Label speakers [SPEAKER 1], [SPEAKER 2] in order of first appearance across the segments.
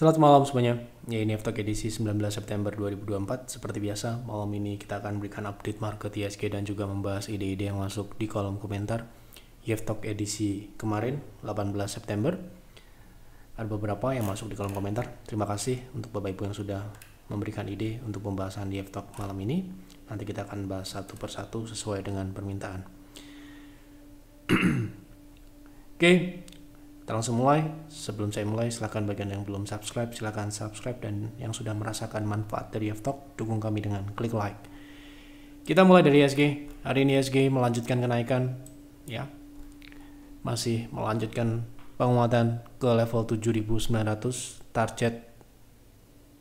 [SPEAKER 1] Selamat malam semuanya. Ya ini After edisi 19 September 2024. Seperti biasa, malam ini kita akan berikan update market ISG dan juga membahas ide-ide yang masuk di kolom komentar. Yeftok edisi kemarin 18 September. Ada beberapa yang masuk di kolom komentar. Terima kasih untuk Bapak Ibu yang sudah memberikan ide untuk pembahasan di Yeftok malam ini. Nanti kita akan bahas satu persatu sesuai dengan permintaan. Oke, kita langsung mulai sebelum saya mulai silahkan bagian yang belum subscribe silahkan subscribe dan yang sudah merasakan manfaat dari Talk dukung kami dengan klik like kita mulai dari ISG hari ini ISG melanjutkan kenaikan ya masih melanjutkan penguatan ke level 7900 target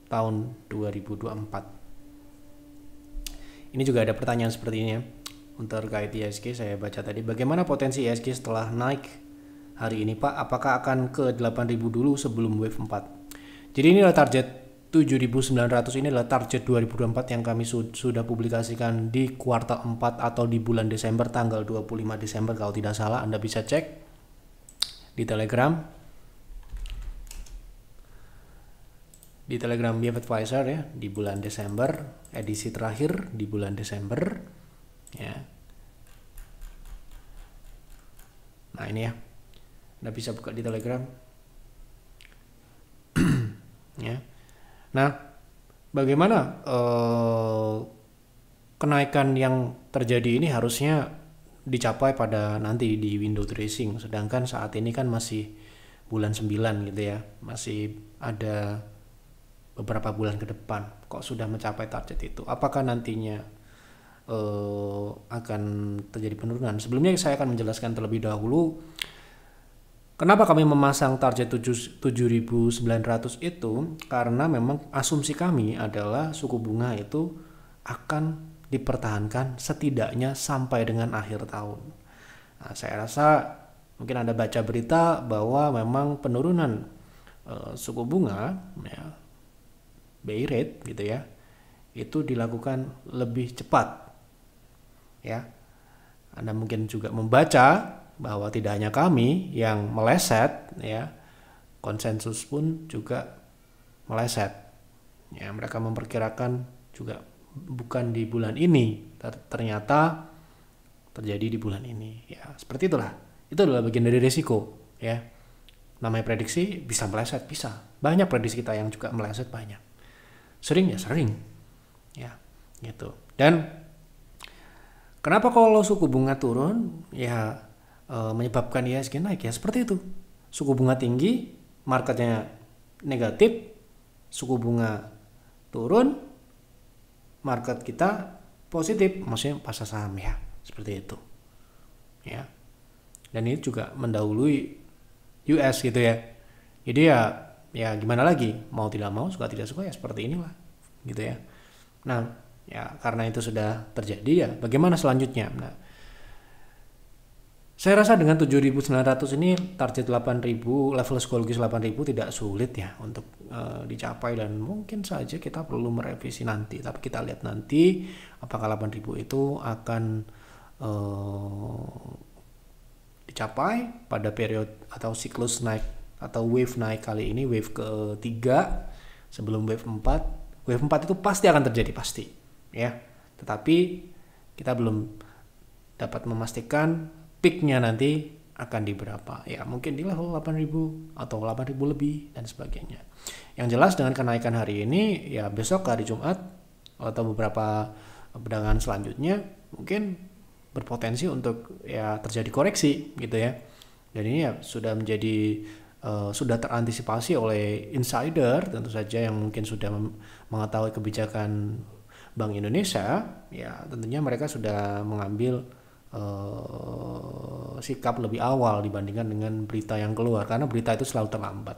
[SPEAKER 1] tahun 2024. Ini juga ada pertanyaan seperti ini ya. Untuk terkait ISG saya baca tadi bagaimana potensi ISG setelah naik hari ini Pak, apakah akan ke 8000 dulu sebelum wave 4? Jadi ini adalah target 7900 ini adalah target 2024 yang kami su sudah publikasikan di kuartal 4 atau di bulan Desember tanggal 25 Desember kalau tidak salah Anda bisa cek di Telegram di Telegram BF Advisor ya di bulan Desember edisi terakhir di bulan Desember ya nah ini ya anda bisa buka di Telegram. ya. Nah, bagaimana uh, kenaikan yang terjadi ini harusnya dicapai pada nanti di window Tracing. sedangkan saat ini kan masih bulan 9 gitu ya masih ada beberapa bulan ke depan kok sudah mencapai target itu apakah nantinya uh, akan terjadi penurunan sebelumnya saya akan menjelaskan terlebih dahulu Kenapa kami memasang target 7.900 itu? Karena memang asumsi kami adalah suku bunga itu akan dipertahankan setidaknya sampai dengan akhir tahun. Nah, saya rasa mungkin Anda baca berita bahwa memang penurunan e, suku bunga ya, BI rate gitu ya itu dilakukan lebih cepat ya Anda mungkin juga membaca bahwa tidak hanya kami yang meleset ya konsensus pun juga meleset ya mereka memperkirakan juga bukan di bulan ini ternyata terjadi di bulan ini ya seperti itulah itu adalah bagian dari resiko ya namanya prediksi bisa meleset bisa banyak prediksi kita yang juga meleset banyak sering ya sering ya gitu dan Kenapa kalau suku bunga turun? Ya Eh, menyebabkan IHSG naik ya seperti itu. Suku bunga tinggi, marketnya negatif, suku bunga turun, market kita positif, maksudnya pasar saham ya, seperti itu. Ya. Dan ini juga mendahului US gitu ya. Jadi ya ya gimana lagi, mau tidak mau suka tidak suka ya seperti inilah gitu ya. Nah, ya karena itu sudah terjadi ya bagaimana selanjutnya? Nah, saya rasa dengan 7.900 ini target 8.000, level psikologis 8.000 tidak sulit ya untuk uh, dicapai dan mungkin saja kita perlu merevisi nanti. Tapi kita lihat nanti apakah 8.000 itu akan uh, dicapai pada periode atau siklus naik atau wave naik kali ini wave ketiga sebelum wave 4. Wave 4 itu pasti akan terjadi pasti ya. Tetapi kita belum dapat memastikan peaknya nanti akan di berapa ya mungkin di level 8000 atau 8000 lebih dan sebagainya yang jelas dengan kenaikan hari ini ya besok hari Jumat atau beberapa pedangan selanjutnya mungkin berpotensi untuk ya terjadi koreksi gitu ya dan ini ya sudah menjadi uh, sudah terantisipasi oleh insider tentu saja yang mungkin sudah mengetahui kebijakan Bank Indonesia ya tentunya mereka sudah mengambil uh, sikap lebih awal dibandingkan dengan berita yang keluar karena berita itu selalu terlambat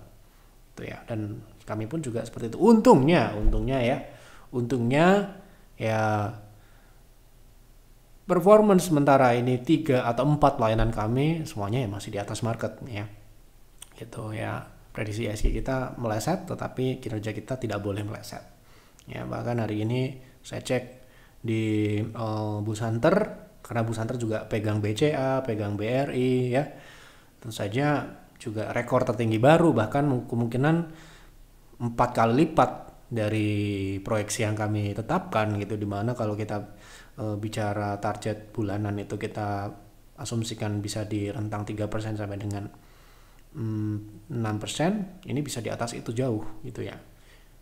[SPEAKER 1] itu ya dan kami pun juga seperti itu untungnya untungnya ya untungnya ya performance sementara ini tiga atau empat layanan kami semuanya ya masih di atas market ya gitu ya prediksi ISG kita meleset tetapi kinerja kita tidak boleh meleset ya bahkan hari ini saya cek di uh, eh, hunter karena Bu Santer juga pegang BCA, pegang BRI ya. Tentu saja juga rekor tertinggi baru bahkan kemungkinan empat kali lipat dari proyeksi yang kami tetapkan gitu di mana kalau kita e, bicara target bulanan itu kita asumsikan bisa di rentang 3% sampai dengan mm, 6% ini bisa di atas itu jauh gitu ya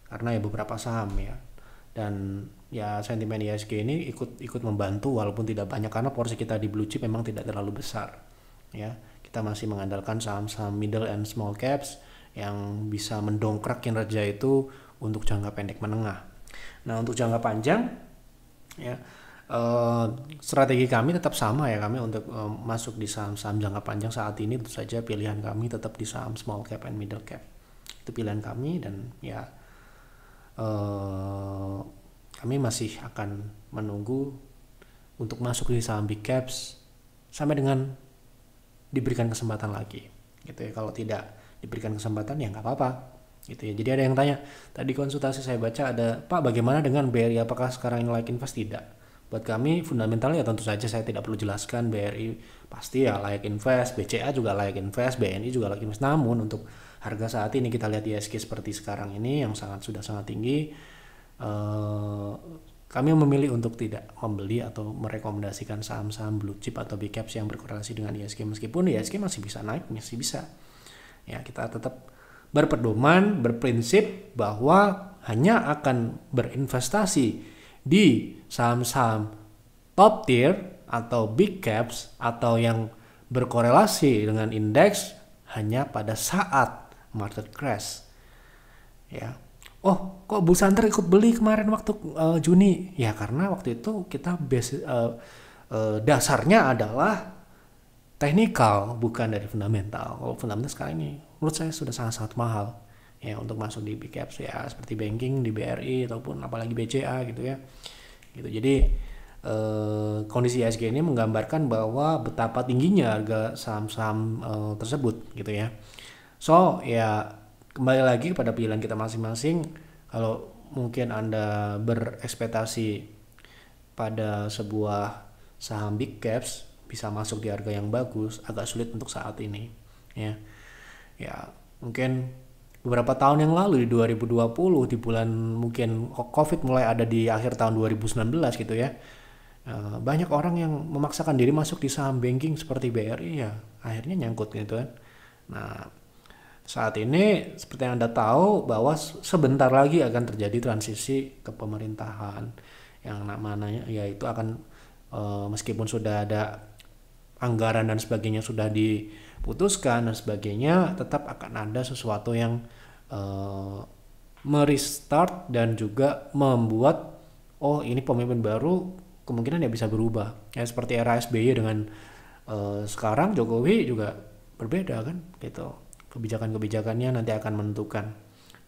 [SPEAKER 1] karena ya beberapa saham ya dan ya sentimen ISG e ini ikut ikut membantu walaupun tidak banyak karena porsi kita di blue chip memang tidak terlalu besar ya kita masih mengandalkan saham-saham middle and small caps yang bisa mendongkrak kinerja itu untuk jangka pendek menengah nah untuk jangka panjang ya Uh, strategi kami tetap sama ya kami untuk uh, masuk di saham-saham jangka panjang saat ini tentu saja pilihan kami tetap di saham small cap and middle cap itu pilihan kami dan ya uh, kami masih akan menunggu untuk masuk di saham big caps sampai dengan diberikan kesempatan lagi. Gitu ya. Kalau tidak diberikan kesempatan ya nggak apa-apa. Gitu ya. Jadi ada yang tanya, tadi konsultasi saya baca ada, Pak bagaimana dengan BRI apakah sekarang ini layak invest? Tidak. Buat kami fundamentalnya tentu saja saya tidak perlu jelaskan BRI pasti ya layak invest, BCA juga layak invest, BNI juga layak invest. Namun untuk harga saat ini kita lihat ISG seperti sekarang ini yang sangat sudah sangat tinggi, Eh, kami memilih untuk tidak membeli atau merekomendasikan saham-saham blue chip atau big caps yang berkorelasi dengan ISG meskipun ISG masih bisa naik masih bisa ya kita tetap berpedoman berprinsip bahwa hanya akan berinvestasi di saham-saham top tier atau big caps atau yang berkorelasi dengan indeks hanya pada saat market crash ya oh kok Bu Santer ikut beli kemarin waktu uh, Juni ya karena waktu itu kita base, uh, uh, dasarnya adalah teknikal bukan dari fundamental kalau fundamental sekarang ini menurut saya sudah sangat-sangat mahal ya untuk masuk di big caps ya seperti banking di BRI ataupun apalagi BCA gitu ya gitu jadi eh, kondisi ISG ini menggambarkan bahwa betapa tingginya harga saham-saham eh, tersebut gitu ya so ya kembali lagi kepada pilihan kita masing-masing kalau mungkin anda berekspektasi pada sebuah saham big caps bisa masuk di harga yang bagus agak sulit untuk saat ini ya ya mungkin beberapa tahun yang lalu di 2020 di bulan mungkin covid mulai ada di akhir tahun 2019 gitu ya eh, banyak orang yang memaksakan diri masuk di saham banking seperti BRI ya akhirnya nyangkut gitu kan nah saat ini seperti yang Anda tahu bahwa sebentar lagi akan terjadi transisi ke pemerintahan yang namanya yaitu akan e, meskipun sudah ada anggaran dan sebagainya sudah diputuskan dan sebagainya tetap akan ada sesuatu yang e, merestart dan juga membuat oh ini pemimpin baru kemungkinan ya bisa berubah ya seperti era SBY dengan e, sekarang Jokowi juga berbeda kan gitu kebijakan-kebijakannya nanti akan menentukan.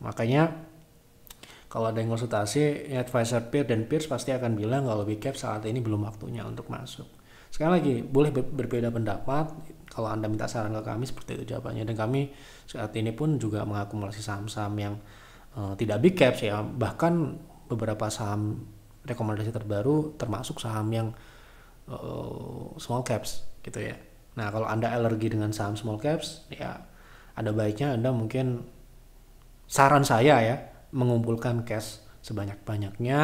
[SPEAKER 1] Makanya kalau ada yang konsultasi, advisor peer dan peers pasti akan bilang kalau big caps saat ini belum waktunya untuk masuk. Sekali lagi, boleh berbeda pendapat kalau Anda minta saran ke kami seperti itu jawabannya. Dan kami saat ini pun juga mengakumulasi saham-saham yang uh, tidak big caps ya, bahkan beberapa saham rekomendasi terbaru termasuk saham yang uh, small caps gitu ya. Nah, kalau Anda alergi dengan saham small caps, ya ada baiknya Anda mungkin saran saya ya mengumpulkan cash sebanyak-banyaknya.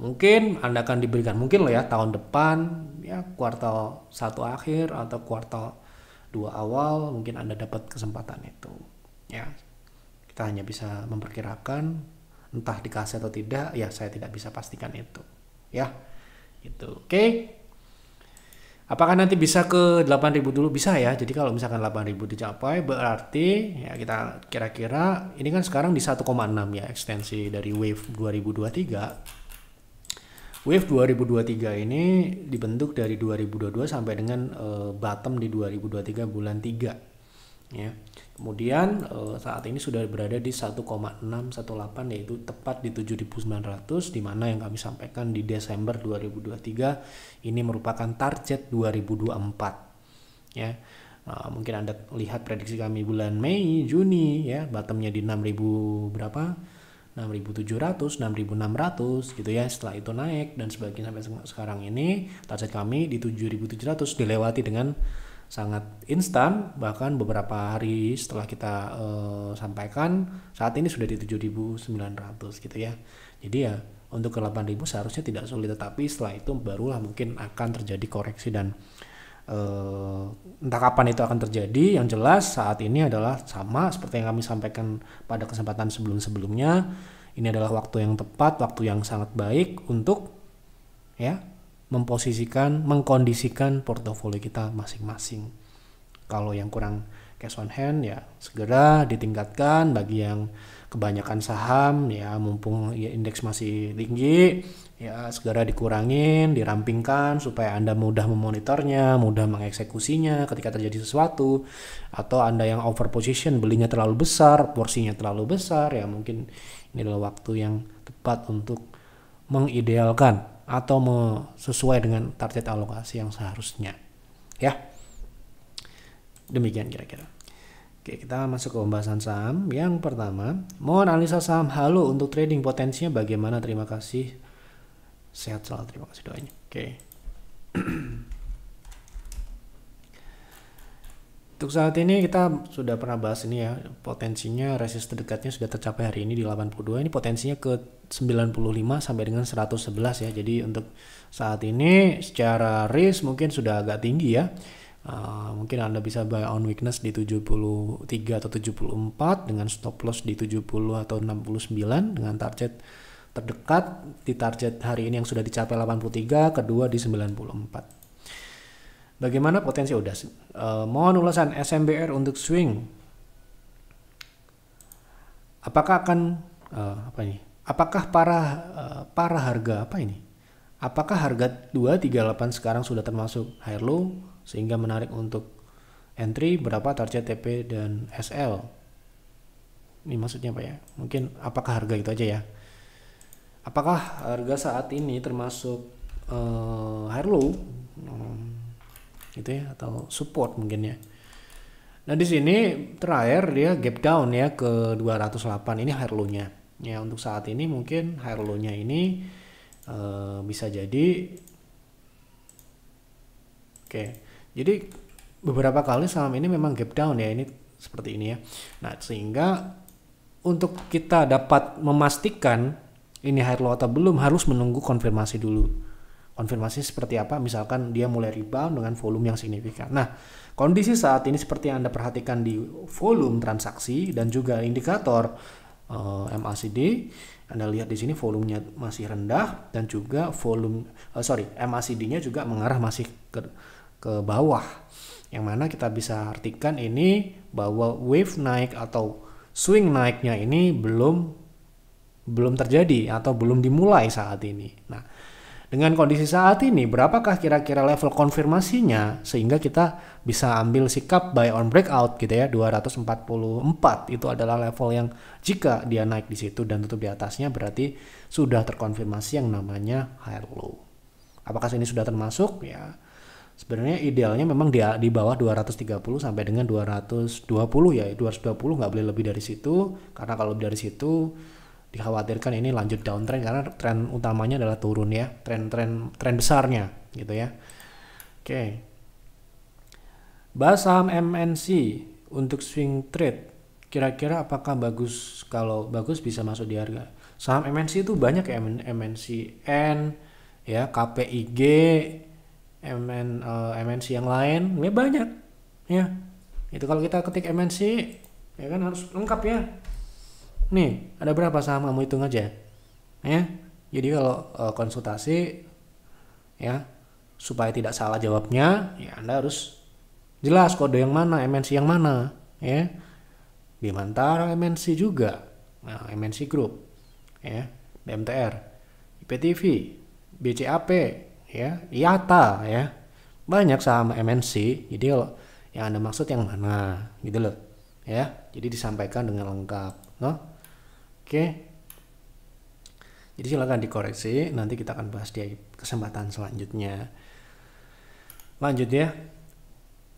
[SPEAKER 1] Mungkin Anda akan diberikan mungkin loh ya tahun depan ya kuartal satu akhir atau kuartal dua awal mungkin Anda dapat kesempatan itu. Ya. Kita hanya bisa memperkirakan entah dikasih atau tidak ya saya tidak bisa pastikan itu. Ya. Itu. Oke. Okay? Apakah nanti bisa ke 8.000 dulu? Bisa ya. Jadi kalau misalkan 8.000 dicapai berarti ya kita kira-kira ini kan sekarang di 1,6 ya ekstensi dari wave 2023. Wave 2023 ini dibentuk dari 2022 sampai dengan uh, bottom di 2023 bulan 3 ya. Kemudian eh, saat ini sudah berada di 1,618 yaitu tepat di 7.900 di mana yang kami sampaikan di Desember 2023 ini merupakan target 2024 ya. Nah, mungkin Anda lihat prediksi kami bulan Mei, Juni ya, bottomnya di 6.000 berapa? 6.700, 6.600 gitu ya. Setelah itu naik dan sebagainya sampai sekarang ini target kami di 7.700 dilewati dengan sangat instan bahkan beberapa hari setelah kita uh, sampaikan saat ini sudah di 7.900 gitu ya jadi ya untuk ke 8.000 seharusnya tidak sulit tetapi setelah itu barulah mungkin akan terjadi koreksi dan uh, entah kapan itu akan terjadi yang jelas saat ini adalah sama seperti yang kami sampaikan pada kesempatan sebelum-sebelumnya ini adalah waktu yang tepat waktu yang sangat baik untuk ya memposisikan, mengkondisikan portofolio kita masing-masing. Kalau yang kurang cash on hand ya segera ditingkatkan bagi yang kebanyakan saham ya mumpung ya indeks masih tinggi ya segera dikurangin, dirampingkan supaya Anda mudah memonitornya, mudah mengeksekusinya ketika terjadi sesuatu atau Anda yang over position belinya terlalu besar, porsinya terlalu besar ya mungkin ini adalah waktu yang tepat untuk mengidealkan atau sesuai dengan target alokasi yang seharusnya ya demikian kira-kira Oke kita masuk ke pembahasan saham yang pertama mohon analisa saham halo untuk trading potensinya bagaimana terima kasih sehat selalu terima kasih doanya oke Untuk saat ini kita sudah pernah bahas ini ya, potensinya resist terdekatnya sudah tercapai hari ini di 82, ini potensinya ke 95 sampai dengan 111 ya. Jadi untuk saat ini secara risk mungkin sudah agak tinggi ya. Uh, mungkin Anda bisa buy on weakness di 73 atau 74 dengan stop loss di 70 atau 69 dengan target terdekat di target hari ini yang sudah dicapai 83, kedua di 94. Bagaimana potensi udas? Uh, eh, mohon ulasan SMBR untuk swing. Apakah akan uh, apa ini? Apakah para uh, para harga apa ini? Apakah harga 238 sekarang sudah termasuk high low sehingga menarik untuk entry berapa target TP dan SL? Ini maksudnya apa ya? Mungkin apakah harga itu aja ya? Apakah harga saat ini termasuk uh, high low? Hmm, gitu ya atau support mungkin ya. Nah di sini terakhir dia gap down ya ke 208 ini higher low-nya. Ya untuk saat ini mungkin higher low-nya ini uh, bisa jadi oke. Jadi beberapa kali saham ini memang gap down ya ini seperti ini ya. Nah sehingga untuk kita dapat memastikan ini higher low atau belum harus menunggu konfirmasi dulu konfirmasi seperti apa misalkan dia mulai rebound dengan volume yang signifikan. Nah, kondisi saat ini seperti yang Anda perhatikan di volume transaksi dan juga indikator uh, eh, MACD, Anda lihat di sini volumenya masih rendah dan juga volume uh, sorry, MACD-nya juga mengarah masih ke ke bawah. Yang mana kita bisa artikan ini bahwa wave naik atau swing naiknya ini belum belum terjadi atau belum dimulai saat ini. Nah, dengan kondisi saat ini, berapakah kira-kira level konfirmasinya sehingga kita bisa ambil sikap buy on breakout gitu ya 244 itu adalah level yang jika dia naik di situ dan tutup di atasnya berarti sudah terkonfirmasi yang namanya higher low. Apakah ini sudah termasuk ya? Sebenarnya idealnya memang dia di bawah 230 sampai dengan 220 ya. 220 nggak boleh lebih dari situ karena kalau dari situ dikhawatirkan ini lanjut downtrend karena tren utamanya adalah turun ya tren-tren tren besarnya gitu ya oke okay. bahas saham MNC untuk swing trade kira-kira apakah bagus kalau bagus bisa masuk di harga saham MNC itu banyak ya MNC N ya KPIG MN uh, eh, MNC yang lain ya banyak ya itu kalau kita ketik MNC ya kan harus lengkap ya nih ada berapa saham kamu hitung aja ya jadi kalau e, konsultasi ya supaya tidak salah jawabnya ya anda harus jelas kode yang mana MNC yang mana ya Bimantara MNC juga nah, MNC Group ya BMTR IPTV BCAP ya IATA ya banyak saham MNC jadi kalau yang anda maksud yang mana gitu loh ya jadi disampaikan dengan lengkap no? Oke. Jadi silakan dikoreksi, nanti kita akan bahas di kesempatan selanjutnya. Lanjut ya.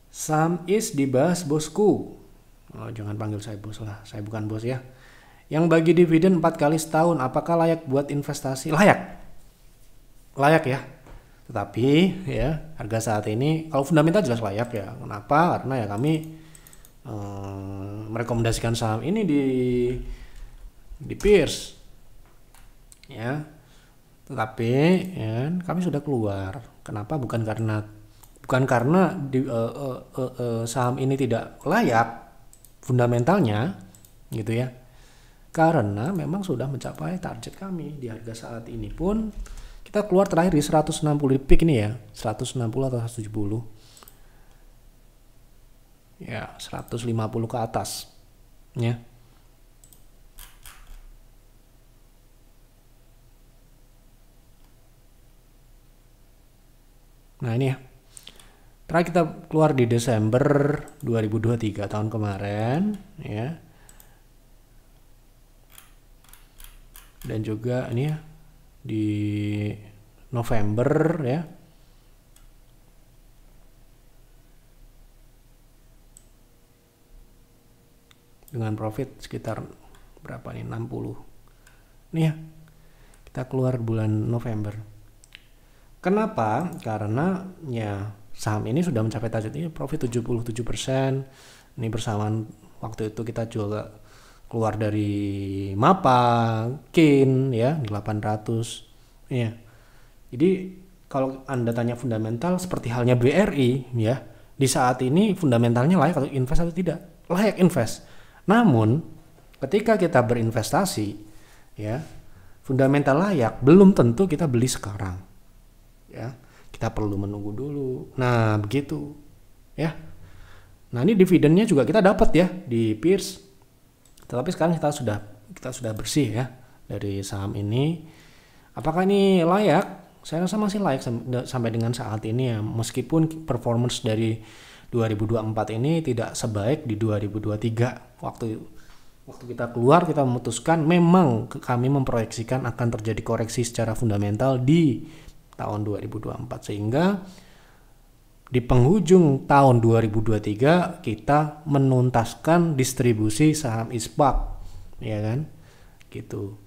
[SPEAKER 1] Sam is dibahas bosku. Oh, jangan panggil saya bos lah, saya bukan bos ya. Yang bagi dividen 4 kali setahun, apakah layak buat investasi? Layak. Layak ya. Tetapi ya, harga saat ini kalau fundamental jelas layak ya. Kenapa? Karena ya kami eh, merekomendasikan saham ini di di Pierce ya tetapi ya, kan, kami sudah keluar kenapa bukan karena bukan karena di, uh, uh, uh, uh, saham ini tidak layak fundamentalnya gitu ya karena memang sudah mencapai target kami di harga saat ini pun kita keluar terakhir di 160 di ini ya 160 atau 170 ya 150 ke atas ya Nah ini ya. Terakhir kita keluar di Desember 2023 tahun kemarin ya. Dan juga ini ya di November ya. Dengan profit sekitar berapa nih 60. Nih ya. Kita keluar bulan November. Kenapa? Karena ya saham ini sudah mencapai target ini profit 77%. Ini bersamaan waktu itu kita juga keluar dari MAPA, KIN ya 800. Ya. Jadi kalau Anda tanya fundamental seperti halnya BRI ya, di saat ini fundamentalnya layak atau invest atau tidak? Layak invest. Namun ketika kita berinvestasi ya, fundamental layak belum tentu kita beli sekarang ya kita perlu menunggu dulu nah begitu ya nah ini dividennya juga kita dapat ya di peers. tetapi sekarang kita sudah kita sudah bersih ya dari saham ini apakah ini layak saya rasa masih layak sampai dengan saat ini ya meskipun performance dari 2024 ini tidak sebaik di 2023 waktu waktu kita keluar kita memutuskan memang kami memproyeksikan akan terjadi koreksi secara fundamental di tahun 2024 sehingga di penghujung tahun 2023 kita menuntaskan distribusi saham ISPAK ya kan gitu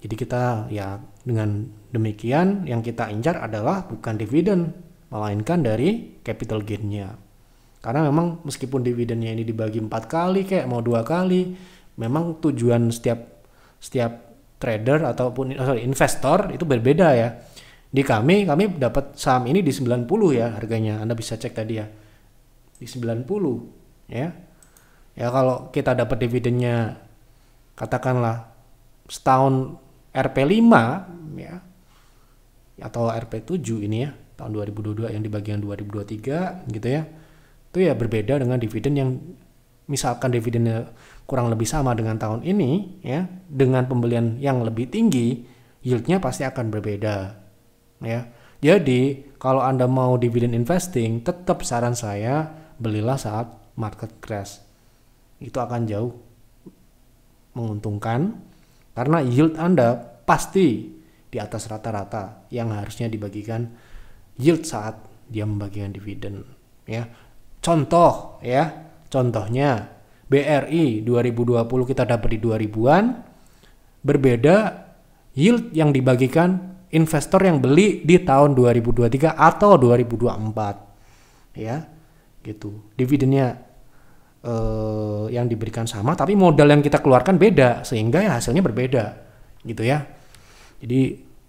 [SPEAKER 1] jadi kita ya dengan demikian yang kita incar adalah bukan dividen melainkan dari capital gainnya karena memang meskipun dividennya ini dibagi empat kali kayak mau dua kali memang tujuan setiap setiap trader ataupun oh sorry, investor itu berbeda ya di kami, kami dapat saham ini di 90 ya harganya. Anda bisa cek tadi ya. Di 90 ya. Ya kalau kita dapat dividennya katakanlah setahun RP5 ya atau RP7 ini ya tahun 2022 yang di bagian 2023 gitu ya itu ya berbeda dengan dividen yang misalkan dividennya kurang lebih sama dengan tahun ini ya dengan pembelian yang lebih tinggi yieldnya pasti akan berbeda ya. Jadi kalau Anda mau dividen investing, tetap saran saya belilah saat market crash. Itu akan jauh menguntungkan karena yield Anda pasti di atas rata-rata yang harusnya dibagikan yield saat dia membagikan dividen ya. Contoh ya, contohnya BRI 2020 kita dapat di 2000-an berbeda yield yang dibagikan investor yang beli di tahun 2023 atau 2024 ya gitu dividennya eh, yang diberikan sama tapi modal yang kita keluarkan beda sehingga ya hasilnya berbeda gitu ya jadi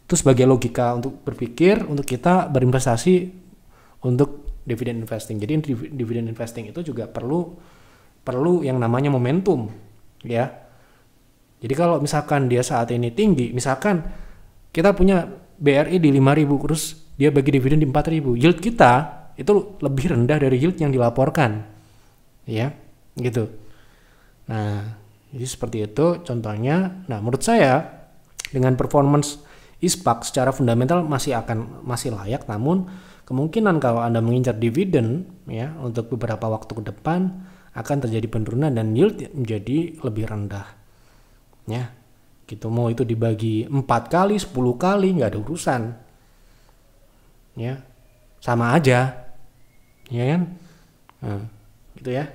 [SPEAKER 1] itu sebagai logika untuk berpikir untuk kita berinvestasi untuk dividend investing jadi dividend investing itu juga perlu perlu yang namanya momentum ya jadi kalau misalkan dia saat ini tinggi misalkan kita punya BRI di 5000 terus dia bagi dividen di 4000 yield kita itu lebih rendah dari yield yang dilaporkan ya gitu nah jadi seperti itu contohnya nah menurut saya dengan performance ISPAK secara fundamental masih akan masih layak namun kemungkinan kalau Anda mengincar dividen ya untuk beberapa waktu ke depan akan terjadi penurunan dan yield menjadi lebih rendah ya gitu mau itu dibagi empat kali sepuluh kali nggak ada urusan ya sama aja ya kan nah, gitu ya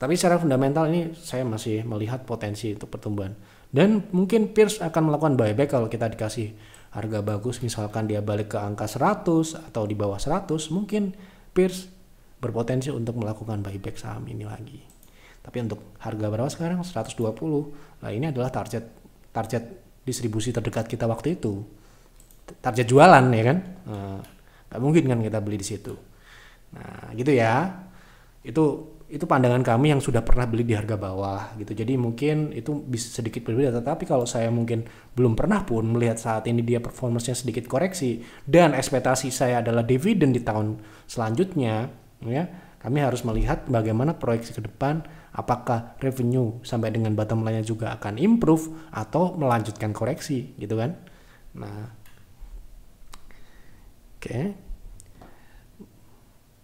[SPEAKER 1] tapi secara fundamental ini saya masih melihat potensi untuk pertumbuhan dan mungkin Pierce akan melakukan buyback kalau kita dikasih harga bagus misalkan dia balik ke angka 100 atau di bawah 100 mungkin Pierce berpotensi untuk melakukan buyback saham ini lagi tapi untuk harga berapa sekarang? 120. Nah, ini adalah target target distribusi terdekat kita waktu itu. Target jualan ya kan? Eh, nggak mungkin kan kita beli di situ. Nah, gitu ya. Itu itu pandangan kami yang sudah pernah beli di harga bawah gitu. Jadi mungkin itu bisa sedikit berbeda tetapi kalau saya mungkin belum pernah pun melihat saat ini dia performance-nya sedikit koreksi dan ekspektasi saya adalah dividen di tahun selanjutnya ya. Kami harus melihat bagaimana proyeksi ke depan apakah revenue sampai dengan bottom line-nya juga akan improve atau melanjutkan koreksi gitu kan nah oke okay.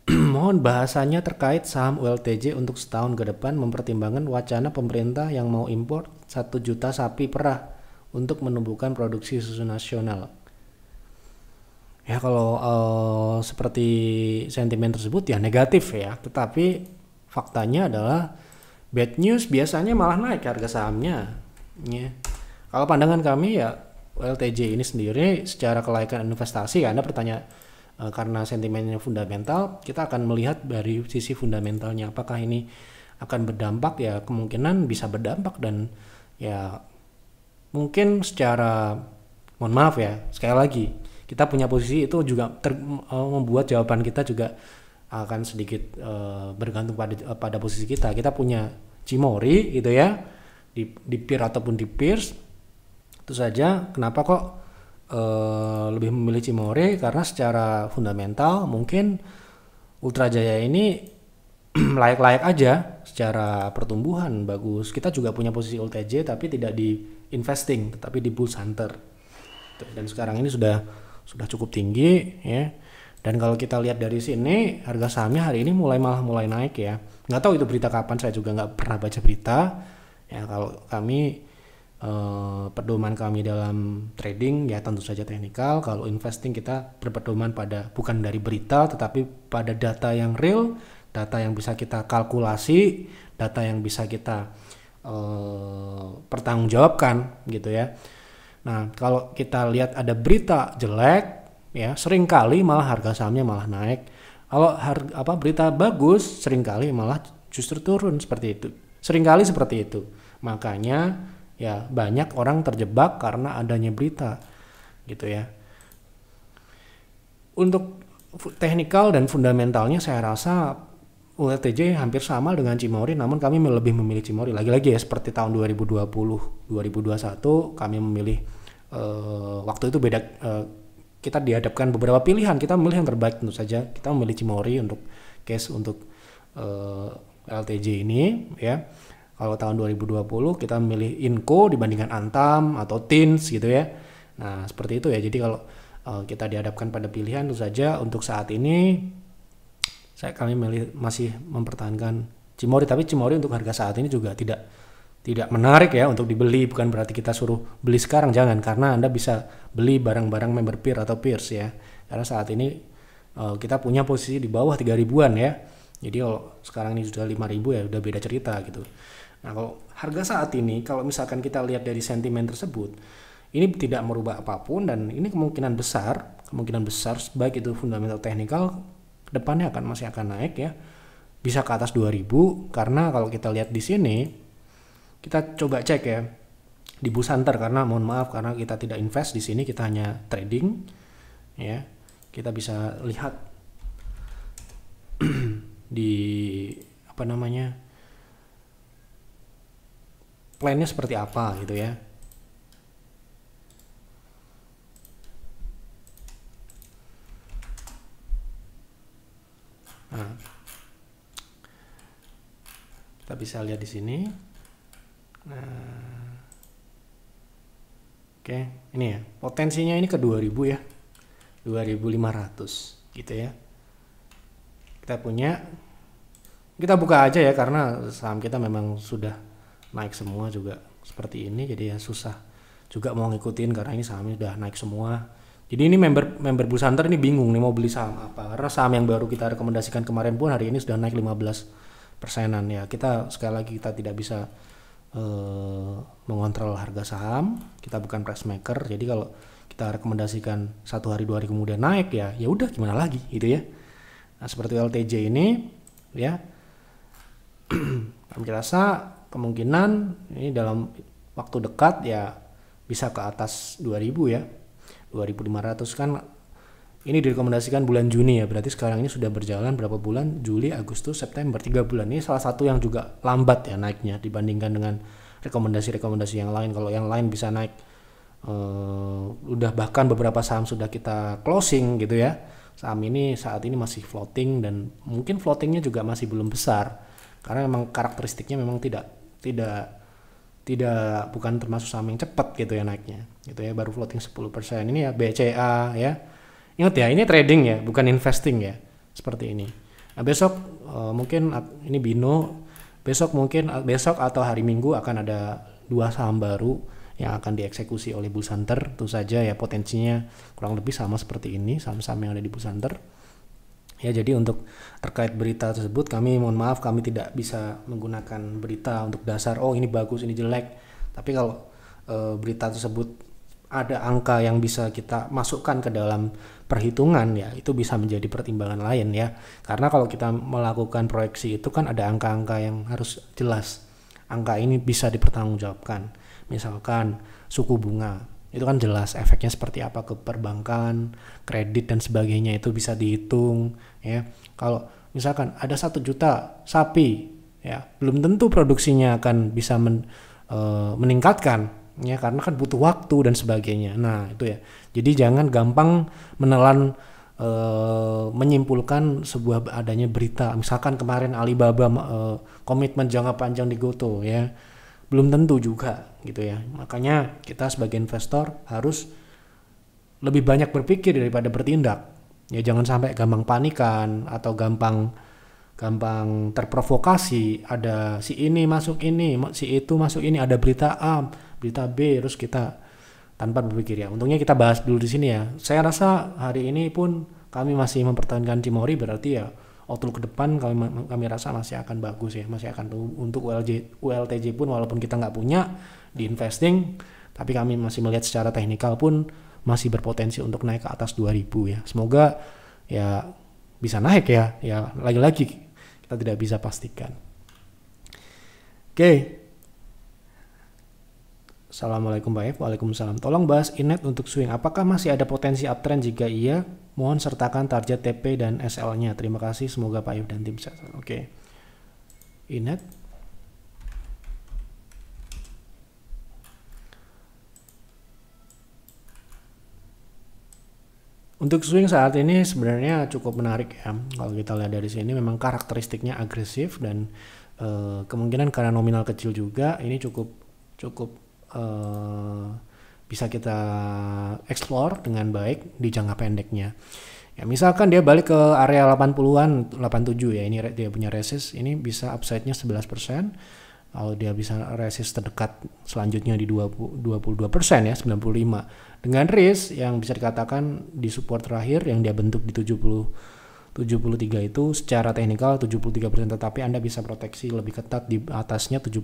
[SPEAKER 1] mohon bahasanya terkait saham ULTJ untuk setahun ke depan mempertimbangkan wacana pemerintah yang mau impor 1 juta sapi perah untuk menumbuhkan produksi susu nasional ya kalau uh, seperti sentimen tersebut ya negatif ya tetapi faktanya adalah bad news biasanya malah naik harga sahamnya. Ya. Kalau pandangan kami ya LTJ ini sendiri secara kelayakan investasi anda bertanya e, karena sentimennya fundamental, kita akan melihat dari sisi fundamentalnya apakah ini akan berdampak ya kemungkinan bisa berdampak dan ya mungkin secara mohon maaf ya sekali lagi kita punya posisi itu juga ter, eh, membuat jawaban kita juga akan sedikit uh, bergantung pada uh, pada posisi kita. Kita punya Cimori gitu ya di di Pier ataupun di Pierce. itu saja kenapa kok uh, lebih memilih Cimori karena secara fundamental mungkin Ultra Jaya ini layak-layak aja secara pertumbuhan bagus. Kita juga punya posisi OTJ tapi tidak di investing, tetapi di bull hunter. Dan sekarang ini sudah sudah cukup tinggi ya. Dan kalau kita lihat dari sini, harga sahamnya hari ini mulai malah mulai naik ya. Nggak tahu itu berita kapan, saya juga nggak pernah baca berita. Ya kalau kami eh, pedoman kami dalam trading ya tentu saja teknikal. Kalau investing kita berpedoman pada bukan dari berita, tetapi pada data yang real, data yang bisa kita kalkulasi, data yang bisa kita eh, pertanggungjawabkan gitu ya. Nah kalau kita lihat ada berita jelek ya seringkali malah harga sahamnya malah naik kalau harga apa berita bagus seringkali malah justru turun seperti itu seringkali seperti itu makanya ya banyak orang terjebak karena adanya berita gitu ya untuk teknikal dan fundamentalnya saya rasa ULTJ hampir sama dengan Cimory namun kami lebih memilih Cimory lagi-lagi ya seperti tahun 2020 2021 kami memilih uh, waktu itu beda uh, kita dihadapkan beberapa pilihan kita memilih yang terbaik tentu saja kita memilih Cimory untuk case untuk uh, eh, LTJ ini ya kalau tahun 2020 kita memilih Inco dibandingkan Antam atau Tins gitu ya nah seperti itu ya jadi kalau uh, kita dihadapkan pada pilihan tentu saja untuk saat ini saya kami masih mempertahankan Cimory tapi Cimory untuk harga saat ini juga tidak tidak menarik ya untuk dibeli bukan berarti kita suruh beli sekarang jangan karena anda bisa beli barang-barang member peer atau peers ya karena saat ini uh, kita punya posisi di bawah 3 ribuan ya jadi kalau sekarang ini sudah 5 ribu ya udah beda cerita gitu nah kalau harga saat ini kalau misalkan kita lihat dari sentimen tersebut ini tidak merubah apapun dan ini kemungkinan besar kemungkinan besar baik itu fundamental teknikal depannya akan masih akan naik ya bisa ke atas 2000 karena kalau kita lihat di sini kita coba cek ya di Busanter karena mohon maaf karena kita tidak invest di sini kita hanya trading ya. Kita bisa lihat di apa namanya? plannya seperti apa gitu ya. Nah, kita bisa lihat di sini. Oke, okay. ini ya. Potensinya ini ke 2000 ya. 2500 gitu ya. Kita punya kita buka aja ya karena saham kita memang sudah naik semua juga seperti ini jadi ya susah juga mau ngikutin karena ini sahamnya sudah naik semua. Jadi ini member member Busanter ini bingung nih mau beli saham apa karena saham yang baru kita rekomendasikan kemarin pun hari ini sudah naik 15 persenan ya. Kita sekali lagi kita tidak bisa Eh, mengontrol harga saham. Kita bukan price maker. Jadi kalau kita rekomendasikan satu hari dua hari kemudian naik ya, ya udah gimana lagi gitu ya. Nah, seperti LTJ ini ya kami rasa kemungkinan ini dalam waktu dekat ya bisa ke atas 2000 ya. 2500 kan ini direkomendasikan bulan Juni ya, berarti sekarang ini sudah berjalan berapa bulan? Juli, Agustus, September, tiga bulan. Ini salah satu yang juga lambat ya naiknya dibandingkan dengan rekomendasi-rekomendasi yang lain. Kalau yang lain bisa naik, uh, udah bahkan beberapa saham sudah kita closing gitu ya. Saham ini saat ini masih floating dan mungkin floatingnya juga masih belum besar karena memang karakteristiknya memang tidak tidak tidak bukan termasuk saham yang cepat gitu ya naiknya gitu ya baru floating 10% ini ya BCA ya Ingat ya, ini trading ya, bukan investing ya. Seperti ini. Nah, besok uh, mungkin ini Bino, besok mungkin eh, besok atau hari Minggu akan ada dua saham baru yang akan dieksekusi oleh Bu Santer. Itu saja ya potensinya kurang lebih sama seperti ini saham-saham yang ada di Bu Santer. Ya, jadi untuk terkait berita tersebut kami mohon maaf kami tidak bisa menggunakan berita untuk dasar oh ini bagus, ini jelek. Tapi kalau e, berita tersebut ada angka yang bisa kita masukkan ke dalam perhitungan ya itu bisa menjadi pertimbangan lain ya karena kalau kita melakukan proyeksi itu kan ada angka-angka yang harus jelas angka ini bisa dipertanggungjawabkan misalkan suku bunga itu kan jelas efeknya seperti apa ke perbankan kredit dan sebagainya itu bisa dihitung ya kalau misalkan ada satu juta sapi ya belum tentu produksinya akan bisa men, e, meningkatkan ya karena kan butuh waktu dan sebagainya. Nah itu ya. Jadi jangan gampang menelan e, menyimpulkan sebuah adanya berita. Misalkan kemarin Alibaba e, komitmen jangka panjang di Goto ya belum tentu juga gitu ya. Makanya kita sebagai investor harus lebih banyak berpikir daripada bertindak. Ya jangan sampai gampang panikan atau gampang gampang terprovokasi ada si ini masuk ini si itu masuk ini ada berita A berita B terus kita tanpa berpikir ya. Untungnya kita bahas dulu di sini ya. Saya rasa hari ini pun kami masih mempertahankan Timori berarti ya outlook ke depan kami, kami rasa masih akan bagus ya, masih akan untuk ULJ, ULTJ pun walaupun kita nggak punya di investing, tapi kami masih melihat secara teknikal pun masih berpotensi untuk naik ke atas 2000 ya. Semoga ya bisa naik ya, ya lagi-lagi kita tidak bisa pastikan. Oke, Assalamualaikum Pak F. Waalaikumsalam. Tolong bahas inet untuk swing. Apakah masih ada potensi uptrend? Jika iya, mohon sertakan target TP dan SL-nya. Terima kasih. Semoga Pak F dan tim sehat. Oke. Okay. Inet. Untuk swing saat ini sebenarnya cukup menarik ya. Kalau kita lihat dari sini memang karakteristiknya agresif dan uh, kemungkinan karena nominal kecil juga ini cukup cukup uh, bisa kita explore dengan baik di jangka pendeknya. Ya, misalkan dia balik ke area 80-an, 87 ya, ini dia punya resist, ini bisa upside-nya 11%. Kalau dia bisa resist terdekat selanjutnya di 20, 22% ya, 95. Dengan risk yang bisa dikatakan di support terakhir yang dia bentuk di 70 73 itu secara teknikal 73% tetapi Anda bisa proteksi lebih ketat di atasnya 74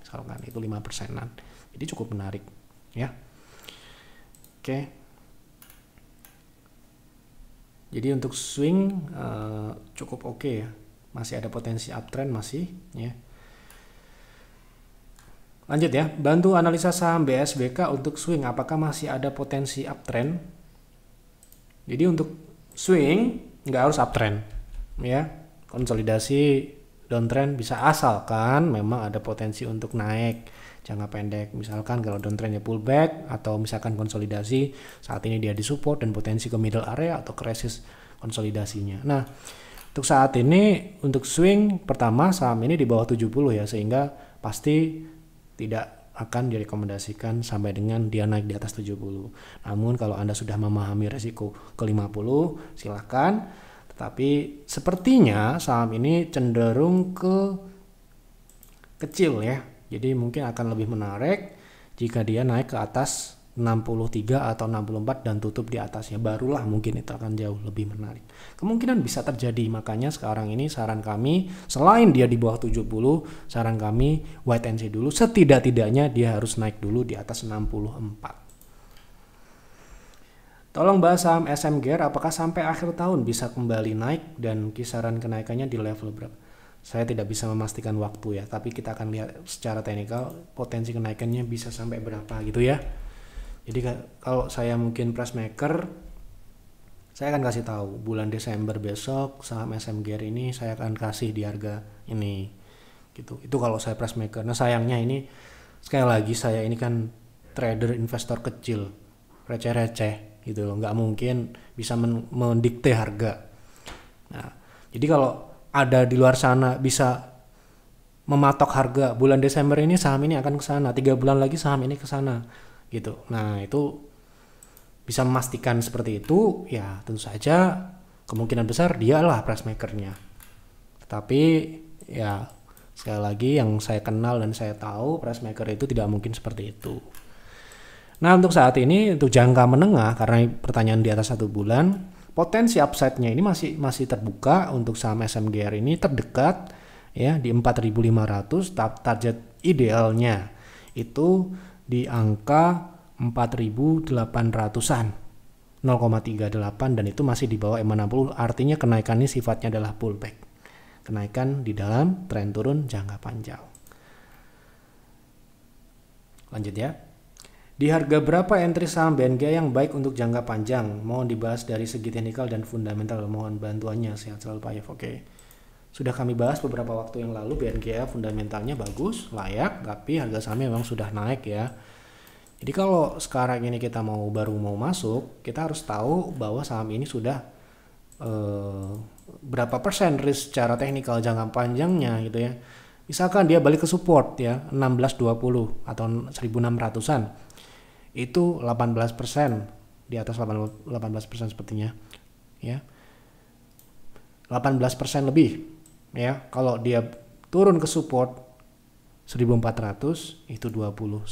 [SPEAKER 1] misalkan itu 5 persenan. Jadi cukup menarik, ya. Oke. Jadi untuk swing uh, cukup oke okay ya. Masih ada potensi uptrend masih, ya. Lanjut ya, bantu analisa saham BSBK untuk swing apakah masih ada potensi uptrend? Jadi untuk swing nggak harus uptrend ya. Konsolidasi downtrend bisa asalkan memang ada potensi untuk naik jangka pendek. Misalkan kalau downtrendnya pullback atau misalkan konsolidasi saat ini dia disupport dan potensi ke middle area atau krisis konsolidasinya. Nah, untuk saat ini untuk swing pertama saham ini di bawah 70 ya sehingga pasti tidak akan direkomendasikan sampai dengan dia naik di atas 70. Namun kalau Anda sudah memahami resiko ke 50 silahkan tapi sepertinya saham ini cenderung ke kecil ya. Jadi mungkin akan lebih menarik jika dia naik ke atas 63 atau 64 dan tutup di atasnya barulah mungkin itu akan jauh lebih menarik. Kemungkinan bisa terjadi makanya sekarang ini saran kami selain dia di bawah 70 saran kami wait and see dulu setidak-tidaknya dia harus naik dulu di atas 64. Tolong bahas saham SM apakah sampai akhir tahun bisa kembali naik dan kisaran kenaikannya di level berapa? Saya tidak bisa memastikan waktu ya, tapi kita akan lihat secara teknikal potensi kenaikannya bisa sampai berapa gitu ya. Jadi kalau saya mungkin press maker, saya akan kasih tahu bulan Desember besok saham SM ini saya akan kasih di harga ini gitu. Itu kalau saya press maker. Nah sayangnya ini sekali lagi saya ini kan trader investor kecil receh-receh gitu loh nggak mungkin bisa men mendikte harga nah jadi kalau ada di luar sana bisa mematok harga bulan Desember ini saham ini akan ke sana tiga bulan lagi saham ini ke sana gitu nah itu bisa memastikan seperti itu ya tentu saja kemungkinan besar dialah price makernya tetapi ya sekali lagi yang saya kenal dan saya tahu price maker itu tidak mungkin seperti itu Nah untuk saat ini untuk jangka menengah karena pertanyaan di atas satu bulan potensi upside-nya ini masih masih terbuka untuk saham SMGR ini terdekat ya di 4.500 target idealnya itu di angka 4.800-an 0,38 dan itu masih di bawah M60 artinya ini sifatnya adalah pullback kenaikan di dalam tren turun jangka panjang lanjut ya di harga berapa entry saham BNG yang baik untuk jangka panjang? Mohon dibahas dari segi teknikal dan fundamental. Mohon bantuannya. Sehat selalu Pak Yev. Oke. Sudah kami bahas beberapa waktu yang lalu BNG fundamentalnya bagus, layak, tapi harga sahamnya memang sudah naik ya. Jadi kalau sekarang ini kita mau baru mau masuk, kita harus tahu bahwa saham ini sudah eh, berapa persen risk secara teknikal jangka panjangnya gitu ya. Misalkan dia balik ke support ya 1620 atau 1600-an itu 18% di atas 18% sepertinya ya 18% lebih ya kalau dia turun ke support 1400 itu 29%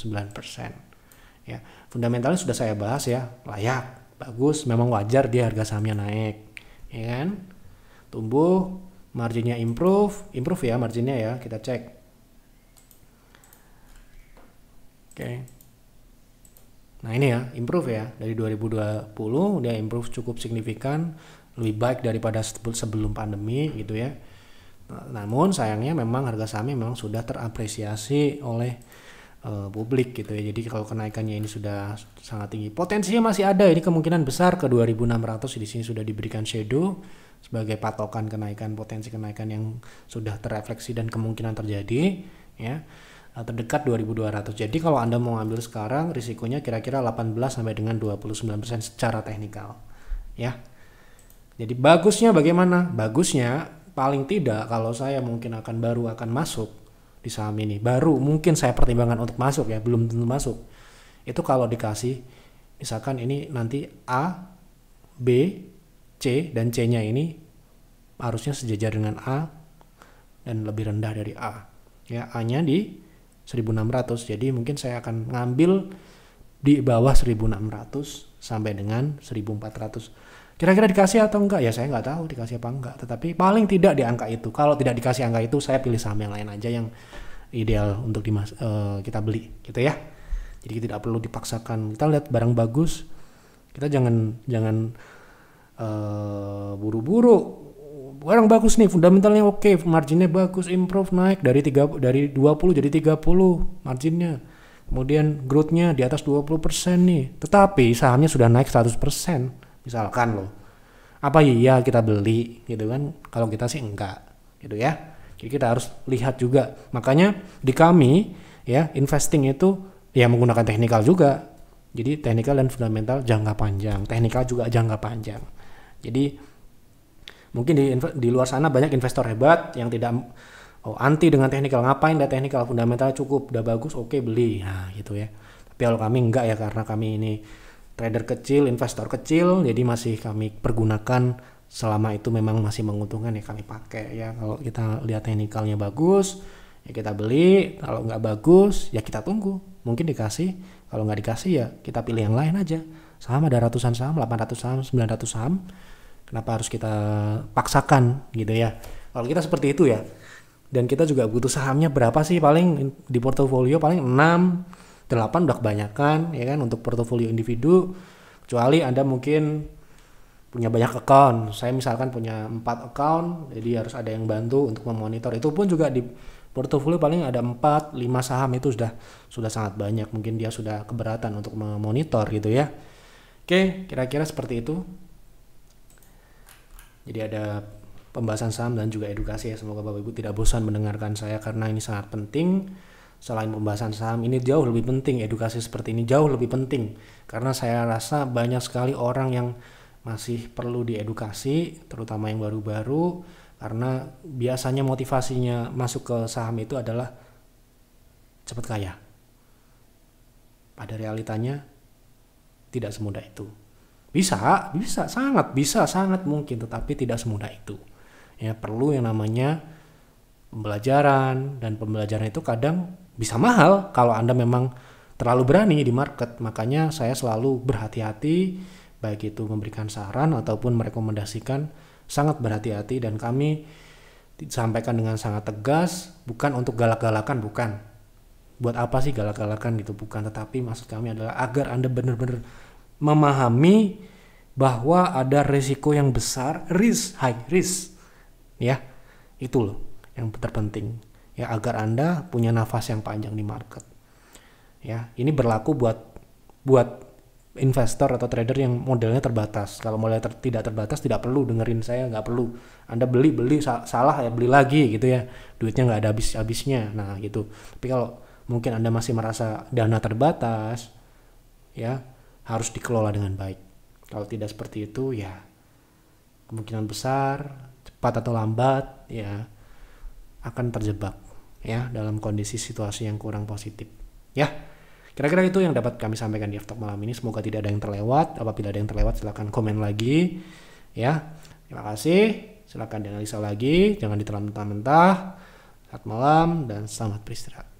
[SPEAKER 1] ya fundamentalnya sudah saya bahas ya layak bagus memang wajar dia harga sahamnya naik ya kan tumbuh marginnya improve improve ya marginnya ya kita cek oke okay. Nah ini ya, improve ya. Dari 2020 dia improve cukup signifikan, lebih baik daripada sebelum pandemi gitu ya. Nah, namun sayangnya memang harga sahamnya memang sudah terapresiasi oleh uh, publik gitu ya. Jadi kalau kenaikannya ini sudah sangat tinggi, potensinya masih ada. Ini kemungkinan besar ke 2600 di sini sudah diberikan shadow sebagai patokan kenaikan potensi kenaikan yang sudah terefleksi dan kemungkinan terjadi ya. Eh, terdekat 2200. Jadi kalau Anda mau ambil sekarang risikonya kira-kira 18 sampai dengan 29% secara teknikal. Ya. Jadi bagusnya bagaimana? Bagusnya paling tidak kalau saya mungkin akan baru akan masuk di saham ini. Baru mungkin saya pertimbangkan untuk masuk ya, belum tentu masuk. Itu kalau dikasih misalkan ini nanti A, B, C dan C-nya ini harusnya sejajar dengan A dan lebih rendah dari A. Ya, A-nya di 1600 jadi mungkin saya akan ngambil di bawah 1600 sampai dengan 1400 kira-kira dikasih atau enggak ya saya nggak tahu dikasih apa enggak tetapi paling tidak di angka itu kalau tidak dikasih angka itu saya pilih saham yang lain aja yang ideal untuk dimas uh, kita beli gitu ya jadi tidak perlu dipaksakan kita lihat barang bagus kita jangan jangan eh, buru-buru uh, buru -buru barang bagus nih fundamentalnya oke okay, marginnya bagus improve naik dari 3 dari 20 jadi 30 marginnya kemudian growthnya di atas 20% nih tetapi sahamnya sudah naik 100% misalkan loh apa iya kita beli gitu kan kalau kita sih enggak gitu ya jadi kita harus lihat juga makanya di kami ya investing itu ya menggunakan teknikal juga jadi teknikal dan fundamental jangka panjang teknikal juga jangka panjang jadi mungkin di di luar sana banyak investor hebat yang tidak oh anti dengan teknikal ngapain dah teknikal fundamental cukup udah bagus oke okay, beli nah gitu ya tapi kalau kami enggak ya karena kami ini trader kecil investor kecil jadi masih kami pergunakan selama itu memang masih menguntungkan ya kami pakai ya kalau kita lihat teknikalnya bagus ya kita beli kalau nggak bagus ya kita tunggu mungkin dikasih kalau nggak dikasih ya kita pilih yang lain aja saham ada ratusan saham 800 saham 900 saham Kenapa harus kita paksakan gitu ya? Kalau kita seperti itu ya. Dan kita juga butuh sahamnya berapa sih paling di portofolio paling 6 8 udah kebanyakan ya kan untuk portofolio individu kecuali Anda mungkin punya banyak account. Saya misalkan punya empat account, jadi harus ada yang bantu untuk memonitor. Itu pun juga di portofolio paling ada 4 5 saham itu sudah sudah sangat banyak. Mungkin dia sudah keberatan untuk memonitor gitu ya. Oke, kira-kira seperti itu. Jadi ada pembahasan saham dan juga edukasi ya. Semoga Bapak Ibu tidak bosan mendengarkan saya karena ini sangat penting. Selain pembahasan saham ini jauh lebih penting, edukasi seperti ini jauh lebih penting. Karena saya rasa banyak sekali orang yang masih perlu diedukasi, terutama yang baru-baru karena biasanya motivasinya masuk ke saham itu adalah cepat kaya. Pada realitanya tidak semudah itu. Bisa, bisa, sangat bisa, sangat mungkin, tetapi tidak semudah itu. Ya, perlu yang namanya pembelajaran dan pembelajaran itu kadang bisa mahal kalau Anda memang terlalu berani di market. Makanya saya selalu berhati-hati baik itu memberikan saran ataupun merekomendasikan sangat berhati-hati dan kami disampaikan dengan sangat tegas, bukan untuk galak-galakan, bukan. Buat apa sih galak-galakan gitu, bukan. Tetapi maksud kami adalah agar Anda benar-benar memahami bahwa ada resiko yang besar, risk, high risk. Ya, itu loh yang terpenting. Ya, agar Anda punya nafas yang panjang di market. Ya, ini berlaku buat buat investor atau trader yang modelnya terbatas. Kalau modelnya ter tidak terbatas tidak perlu dengerin saya, nggak perlu. Anda beli beli salah ya beli lagi gitu ya. Duitnya nggak ada habis habisnya. Nah, gitu. Tapi kalau mungkin Anda masih merasa dana terbatas ya harus dikelola dengan baik. Kalau tidak seperti itu ya kemungkinan besar cepat atau lambat ya akan terjebak ya dalam kondisi situasi yang kurang positif ya kira-kira itu yang dapat kami sampaikan di aftok malam ini semoga tidak ada yang terlewat apabila ada yang terlewat silahkan komen lagi ya terima kasih silahkan dianalisa lagi jangan ditelan mentah-mentah saat malam dan selamat beristirahat